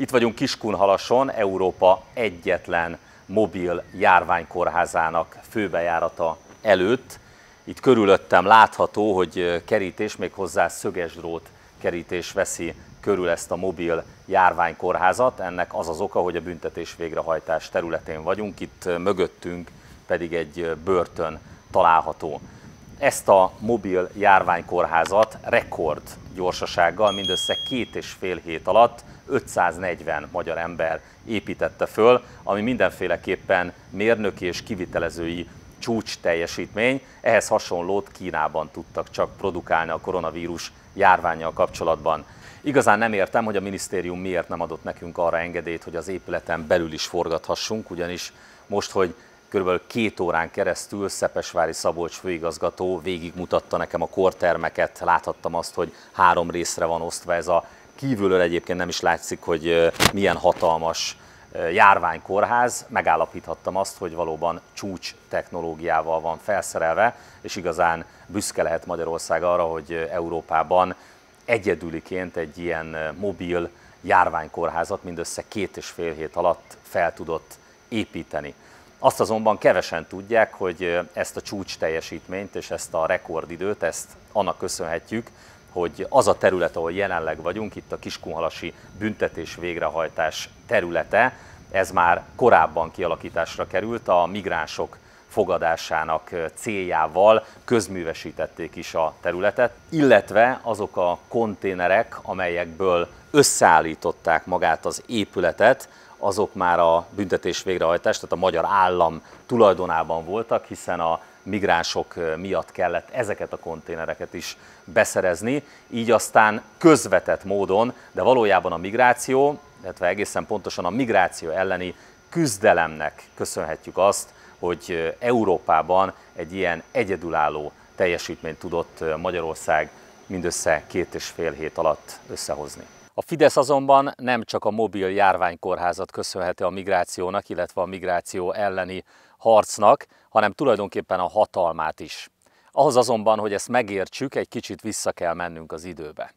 Itt vagyunk Kiskunhalason, Európa egyetlen mobil járványkórházának főbejárata előtt. Itt körülöttem látható, hogy kerítés, még hozzá szöges drót kerítés veszi körül ezt a mobil járványkórházat. Ennek az az oka, hogy a büntetés végrehajtás területén vagyunk, itt mögöttünk pedig egy börtön található. Ezt a mobil járványkórházat rekord gyorsasággal mindössze két és fél hét alatt 540 magyar ember építette föl, ami mindenféleképpen mérnöki és kivitelezői csúcs teljesítmény. Ehhez hasonlót Kínában tudtak csak produkálni a koronavírus járványjal kapcsolatban. Igazán nem értem, hogy a minisztérium miért nem adott nekünk arra engedélyt, hogy az épületen belül is forgathassunk, ugyanis most, hogy Körülbelül két órán keresztül Szepesvári Szabolcs főigazgató végigmutatta nekem a kortermeket, láthattam azt, hogy három részre van osztva ez a kívülről egyébként nem is látszik, hogy milyen hatalmas járványkórház, megállapíthattam azt, hogy valóban csúcs technológiával van felszerelve, és igazán büszke lehet Magyarország arra, hogy Európában egyedüliként egy ilyen mobil járványkórházat mindössze két és fél hét alatt fel tudott építeni. Azt azonban kevesen tudják, hogy ezt a csúcs teljesítményt és ezt a rekordidőt, ezt annak köszönhetjük, hogy az a terület, ahol jelenleg vagyunk, itt a Kiskunhalasi büntetés végrehajtás területe, ez már korábban kialakításra került, a migránsok fogadásának céljával közművesítették is a területet, illetve azok a konténerek, amelyekből összeállították magát az épületet, azok már a büntetés végrehajtás, tehát a magyar állam tulajdonában voltak, hiszen a migránsok miatt kellett ezeket a konténereket is beszerezni, így aztán közvetett módon, de valójában a migráció, illetve egészen pontosan a migráció elleni küzdelemnek köszönhetjük azt, hogy Európában egy ilyen egyedülálló teljesítményt tudott Magyarország mindössze két és fél hét alatt összehozni. A Fidesz azonban nem csak a mobil járványkórházat köszönheti a migrációnak, illetve a migráció elleni harcnak, hanem tulajdonképpen a hatalmát is. Ahhoz azonban, hogy ezt megértsük, egy kicsit vissza kell mennünk az időbe.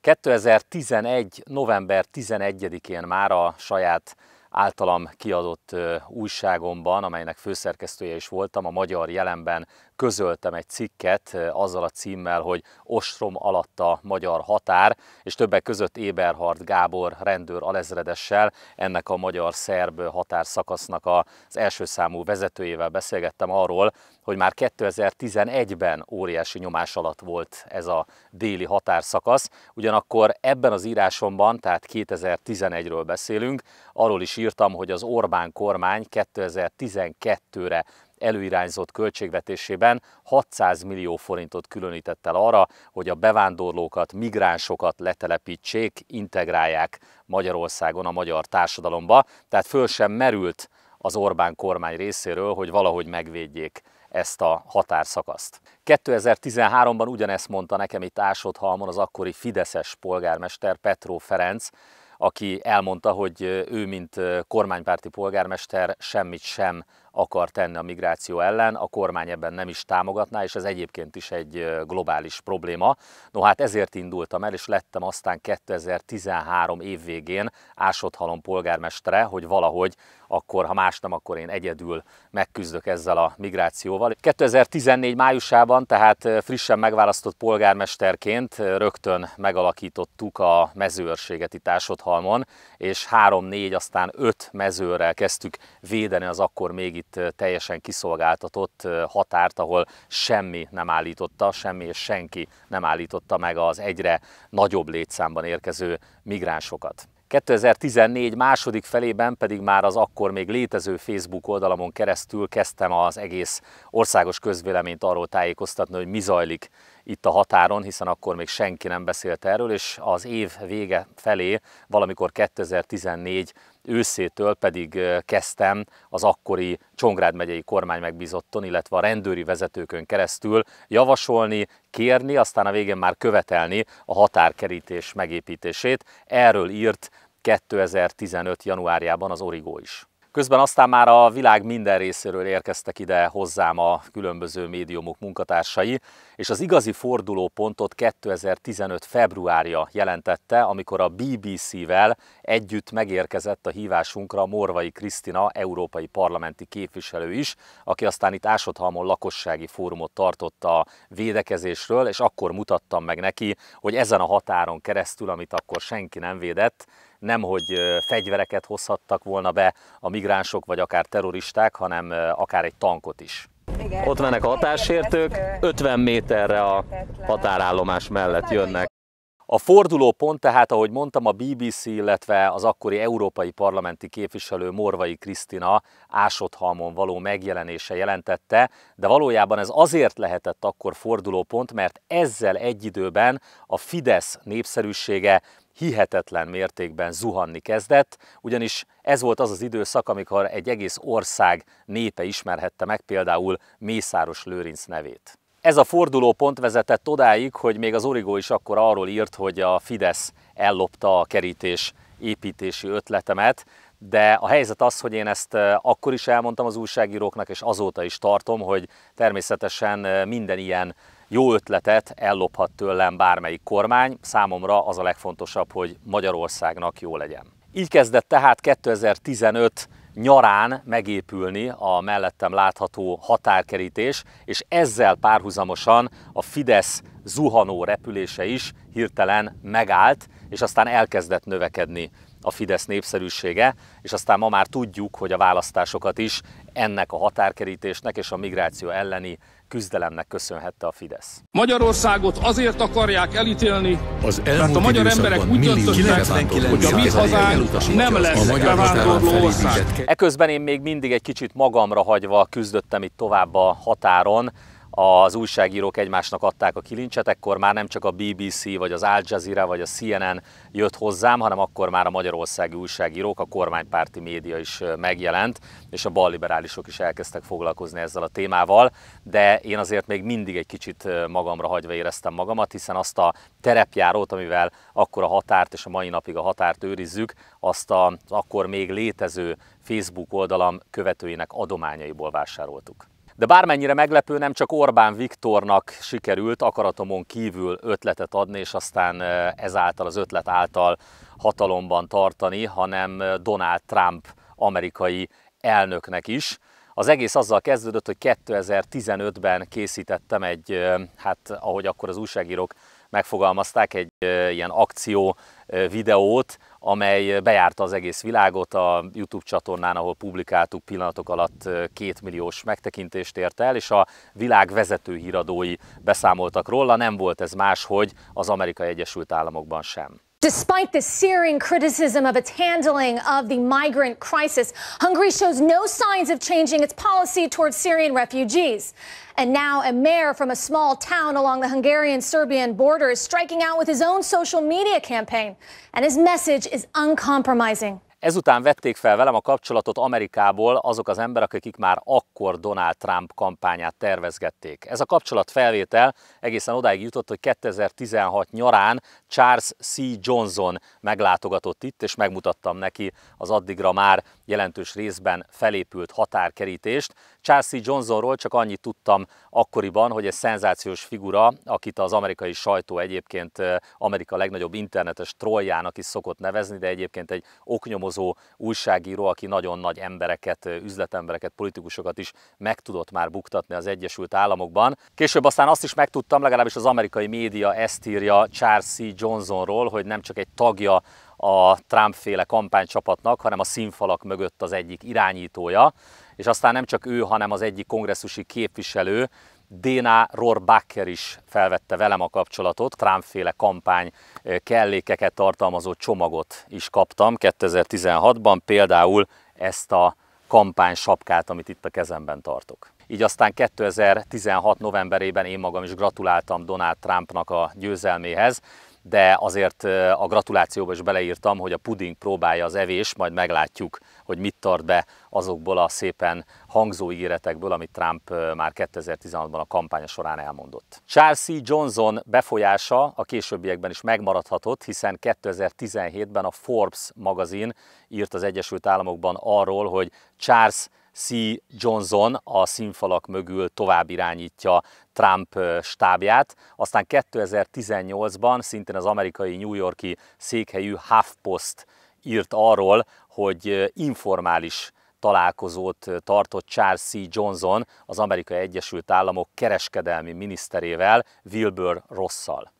2011. november 11-én már a saját általam kiadott újságomban, amelynek főszerkesztője is voltam, a Magyar Jelenben közöltem egy cikket azzal a címmel, hogy Ostrom alatt a magyar határ, és többek között Éberhard Gábor rendőr alezredessel, ennek a magyar-szerb határszakasznak az első számú vezetőjével beszélgettem arról, hogy már 2011-ben óriási nyomás alatt volt ez a déli határszakasz, ugyanakkor ebben az írásomban, tehát 2011-ről beszélünk, arról is írtam, hogy az Orbán kormány 2012-re előirányzott költségvetésében 600 millió forintot különített el arra, hogy a bevándorlókat, migránsokat letelepítsék, integrálják Magyarországon a magyar társadalomba. Tehát föl sem merült az Orbán kormány részéről, hogy valahogy megvédjék ezt a határszakaszt. 2013-ban ugyanezt mondta nekem itt Ásotthalmon az akkori Fideszes polgármester Petró Ferenc, aki elmondta, hogy ő, mint kormánypárti polgármester semmit sem akar tenni a migráció ellen, a kormány ebben nem is támogatná, és ez egyébként is egy globális probléma. No hát ezért indultam el, és lettem aztán 2013 év végén Ásodhalom polgármestere, hogy valahogy akkor, ha más nem, akkor én egyedül megküzdök ezzel a migrációval. 2014 májusában, tehát frissen megválasztott polgármesterként rögtön megalakítottuk a mezőrséget itt Ásodhalmon, és 3-4, aztán 5 mezőrrel kezdtük védeni az akkor még itt itt teljesen kiszolgáltatott határt, ahol semmi nem állította, semmi és senki nem állította meg az egyre nagyobb létszámban érkező migránsokat. 2014 második felében pedig már az akkor még létező Facebook oldalamon keresztül kezdtem az egész országos közvéleményt arról tájékoztatni, hogy mi zajlik itt a határon, hiszen akkor még senki nem beszélt erről, és az év vége felé, valamikor 2014 őszétől pedig kezdtem az akkori Csongrád megyei kormány megbízotton, illetve a rendőri vezetőkön keresztül javasolni, kérni, aztán a végén már követelni a határkerítés megépítését. Erről írt 2015. januárjában az Origó is. Közben aztán már a világ minden részéről érkeztek ide hozzám a különböző médiumok munkatársai, és az igazi fordulópontot 2015. februárja jelentette, amikor a BBC-vel együtt megérkezett a hívásunkra Morvai Krisztina, európai parlamenti képviselő is, aki aztán itt Ásotthalmon lakossági fórumot tartott a védekezésről, és akkor mutattam meg neki, hogy ezen a határon keresztül, amit akkor senki nem védett, nem hogy fegyvereket hozhattak volna be a migránsok vagy akár terroristák, hanem akár egy tankot is. Igen. Ott vannak a hatásértők, 50 méterre a határállomás mellett jönnek. A fordulópont tehát, ahogy mondtam, a BBC, illetve az akkori európai parlamenti képviselő Morvai Krisztina Ásotthalmon való megjelenése jelentette, de valójában ez azért lehetett akkor fordulópont, mert ezzel egy időben a Fidesz népszerűsége hihetetlen mértékben zuhanni kezdett, ugyanis ez volt az az időszak, amikor egy egész ország népe ismerhette meg például Mészáros Lőrinc nevét. Ez a fordulópont vezetett odáig, hogy még az Origo is akkor arról írt, hogy a Fidesz ellopta a kerítés építési ötletemet, de a helyzet az, hogy én ezt eh, akkor is elmondtam az újságíróknak, és azóta is tartom, hogy természetesen eh, minden ilyen jó ötletet ellophat tőlem bármelyik kormány, számomra az a legfontosabb, hogy Magyarországnak jó legyen. Így kezdett tehát 2015 nyarán megépülni a mellettem látható határkerítés, és ezzel párhuzamosan a Fidesz zuhanó repülése is hirtelen megállt, és aztán elkezdett növekedni a Fidesz népszerűsége, és aztán ma már tudjuk, hogy a választásokat is ennek a határkerítésnek és a migráció elleni küzdelemnek köszönhette a Fidesz. Magyarországot azért akarják elítélni, az mert a magyar emberek úgy döntöttek, hogy a mi hazánk nem lesz a magyar ország. Eközben én még mindig egy kicsit magamra hagyva küzdöttem itt tovább a határon, az újságírók egymásnak adták a kilincset, ekkor már nem csak a BBC, vagy az Al Jazeera, vagy a CNN jött hozzám, hanem akkor már a magyarországi újságírók, a kormánypárti média is megjelent, és a balliberálisok is elkezdtek foglalkozni ezzel a témával, de én azért még mindig egy kicsit magamra hagyva éreztem magamat, hiszen azt a terepjárót, amivel akkor a határt és a mai napig a határt őrizzük, azt az akkor még létező Facebook oldalam követőinek adományaiból vásároltuk. De bármennyire meglepő, nem csak Orbán Viktornak sikerült akaratomon kívül ötletet adni, és aztán ezáltal az ötlet által hatalomban tartani, hanem Donald Trump amerikai elnöknek is. Az egész azzal kezdődött, hogy 2015-ben készítettem egy, hát ahogy akkor az újságírók megfogalmazták, egy ilyen akció videót, amely bejárta az egész világot a YouTube csatornán, ahol publikáltuk pillanatok alatt két milliós megtekintést ért el, és a világ vezető híradói beszámoltak róla, nem volt ez más, hogy az Amerikai Egyesült Államokban sem. Despite the searing criticism of its handling of the migrant crisis, Hungary shows no signs of changing its policy towards Syrian refugees. And now a mayor from a small town along the Hungarian-Serbian border is striking out with his own social media campaign. And his message is uncompromising. Ezután vették fel velem a kapcsolatot Amerikából azok az emberek, akik már akkor Donald Trump kampányát tervezgették. Ez a kapcsolat felvétel egészen odáig jutott, hogy 2016 nyarán Charles C. Johnson meglátogatott itt, és megmutattam neki az addigra már jelentős részben felépült határkerítést, C. Johnsonról csak annyit tudtam akkoriban, hogy egy szenzációs figura, akit az amerikai sajtó egyébként Amerika legnagyobb internetes trolljának is szokott nevezni, de egyébként egy oknyomozó újságíró, aki nagyon nagy embereket, üzletembereket, politikusokat is meg tudott már buktatni az Egyesült Államokban. Később aztán azt is megtudtam, legalábbis az amerikai média ezt írja Charles C. Johnsonról, hogy nem csak egy tagja a Trump-féle kampánycsapatnak, hanem a színfalak mögött az egyik irányítója és aztán nem csak ő, hanem az egyik kongresszusi képviselő, Déna Rohrbacher is felvette velem a kapcsolatot, trump kampány kellékeket tartalmazó csomagot is kaptam 2016-ban, például ezt a kampány sapkát, amit itt a kezemben tartok. Így aztán 2016 novemberében én magam is gratuláltam Donald Trumpnak a győzelméhez, de azért a gratulációba is beleírtam, hogy a puding próbálja az evés, majd meglátjuk, hogy mit tart be azokból a szépen hangzó ígéretekből, amit Trump már 2016-ban a kampánya során elmondott. Charles C. Johnson befolyása a későbbiekben is megmaradhatott, hiszen 2017-ben a Forbes magazin írt az Egyesült Államokban arról, hogy Charles C. Johnson a színfalak mögül tovább irányítja Trump stábját, aztán 2018-ban szintén az amerikai New Yorki székhelyű HuffPost írt arról, hogy informális találkozót tartott Charles C. Johnson az Amerikai Egyesült Államok kereskedelmi miniszterével, Wilbur Rosszal.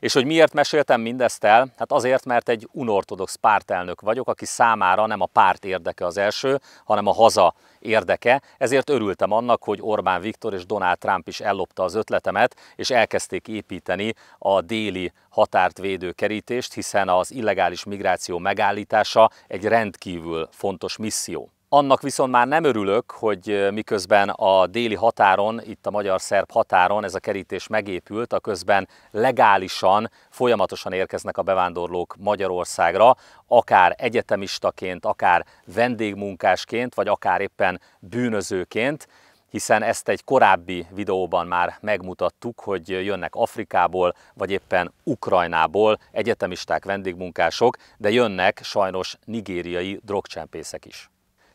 És hogy miért meséltem mindezt el? Hát azért, mert egy unortodox pártelnök vagyok, aki számára nem a párt érdeke az első, hanem a haza érdeke. Ezért örültem annak, hogy Orbán Viktor és Donald Trump is ellopta az ötletemet, és elkezdték építeni a déli határt védő kerítést, hiszen az illegális migráció megállítása egy rendkívül fontos misszió. Annak viszont már nem örülök, hogy miközben a déli határon, itt a magyar-szerb határon ez a kerítés megépült, a közben legálisan, folyamatosan érkeznek a bevándorlók Magyarországra, akár egyetemistaként, akár vendégmunkásként, vagy akár éppen bűnözőként hiszen ezt egy korábbi videóban már megmutattuk, hogy jönnek Afrikából, vagy éppen Ukrajnából egyetemisták, vendégmunkások, de jönnek sajnos nigériai drogcsempészek is.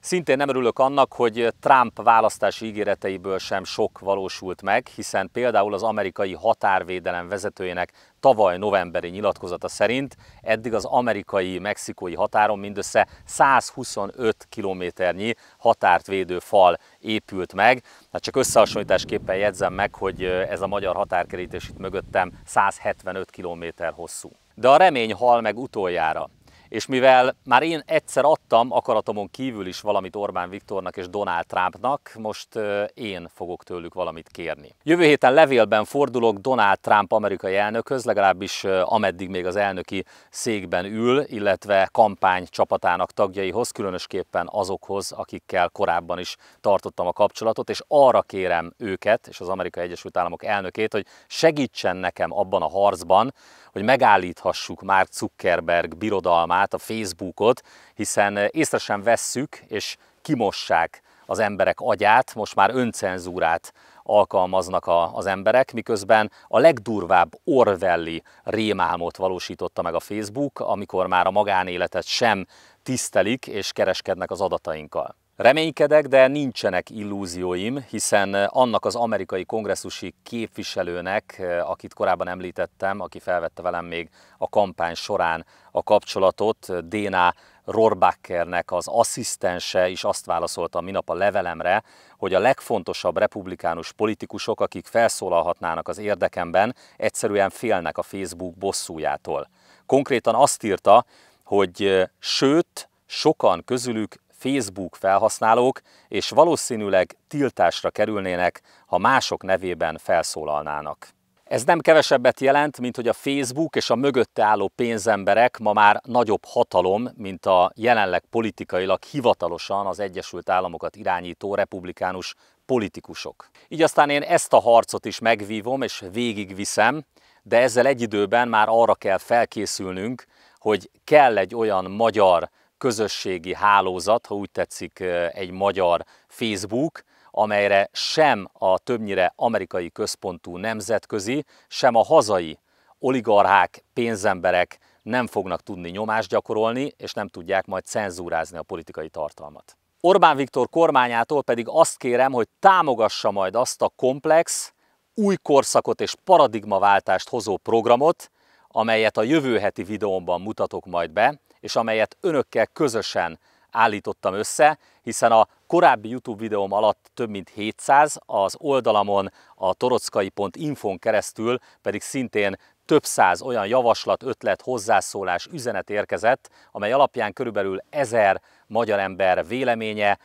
Szintén nem örülök annak, hogy Trump választási ígéreteiből sem sok valósult meg, hiszen például az amerikai határvédelem vezetőjének tavaly novemberi nyilatkozata szerint eddig az amerikai-mexikói határon mindössze 125 kilométernyi határt védő fal épült meg. Hát csak összehasonlításképpen jegyzem meg, hogy ez a magyar határkerítés itt mögöttem 175 kilométer hosszú. De a remény hal meg utoljára és mivel már én egyszer adtam akaratomon kívül is valamit Orbán Viktornak és Donald Trumpnak, most én fogok tőlük valamit kérni. Jövő héten levélben fordulok Donald Trump amerikai elnökhöz, legalábbis ameddig még az elnöki székben ül, illetve kampány csapatának tagjaihoz, különösképpen azokhoz, akikkel korábban is tartottam a kapcsolatot, és arra kérem őket és az Amerikai Egyesült Államok elnökét, hogy segítsen nekem abban a harcban, hogy megállíthassuk már Zuckerberg birodalmát, a Facebookot, hiszen észre sem vesszük, és kimossák az emberek agyát, most már öncenzúrát alkalmaznak a, az emberek, miközben a legdurvább Orwelli rémálmot valósította meg a Facebook, amikor már a magánéletet sem tisztelik és kereskednek az adatainkkal. Reménykedek, de nincsenek illúzióim, hiszen annak az amerikai kongresszusi képviselőnek, akit korábban említettem, aki felvette velem még a kampány során a kapcsolatot, Déna Rorbackernek az asszisztense is azt válaszolta minap a levelemre, hogy a legfontosabb republikánus politikusok, akik felszólalhatnának az érdekemben, egyszerűen félnek a Facebook bosszújától. Konkrétan azt írta, hogy sőt, sokan közülük Facebook felhasználók, és valószínűleg tiltásra kerülnének, ha mások nevében felszólalnának. Ez nem kevesebbet jelent, mint hogy a Facebook és a mögötte álló pénzemberek ma már nagyobb hatalom, mint a jelenleg politikailag hivatalosan az Egyesült Államokat irányító republikánus politikusok. Így aztán én ezt a harcot is megvívom és végigviszem, de ezzel egy időben már arra kell felkészülnünk, hogy kell egy olyan magyar közösségi hálózat, ha úgy tetszik egy magyar Facebook, amelyre sem a többnyire amerikai központú nemzetközi, sem a hazai oligarchák, pénzemberek nem fognak tudni nyomást gyakorolni, és nem tudják majd cenzúrázni a politikai tartalmat. Orbán Viktor kormányától pedig azt kérem, hogy támogassa majd azt a komplex, új korszakot és paradigmaváltást hozó programot, amelyet a jövő heti videómban mutatok majd be, és amelyet önökkel közösen állítottam össze, hiszen a korábbi YouTube videóm alatt több mint 700, az oldalamon a torockai.infon keresztül pedig szintén több száz olyan javaslat, ötlet, hozzászólás, üzenet érkezett, amely alapján körülbelül ezer magyar ember véleménye,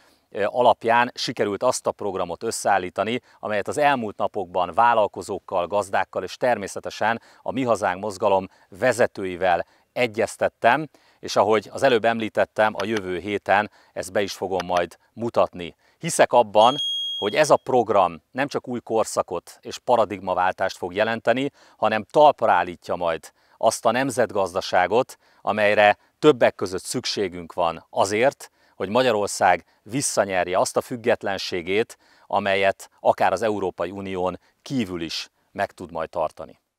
alapján sikerült azt a programot összeállítani, amelyet az elmúlt napokban vállalkozókkal, gazdákkal és természetesen a Mi Hazánk mozgalom vezetőivel egyeztettem, és ahogy az előbb említettem, a jövő héten ezt be is fogom majd mutatni. Hiszek abban, hogy ez a program nem csak új korszakot és paradigmaváltást fog jelenteni, hanem talpra állítja majd azt a nemzetgazdaságot, amelyre többek között szükségünk van azért, hogy Magyarország visszanyerje azt a függetlenségét, amelyet akár az Európai Unión kívül is meg tud majd tartani.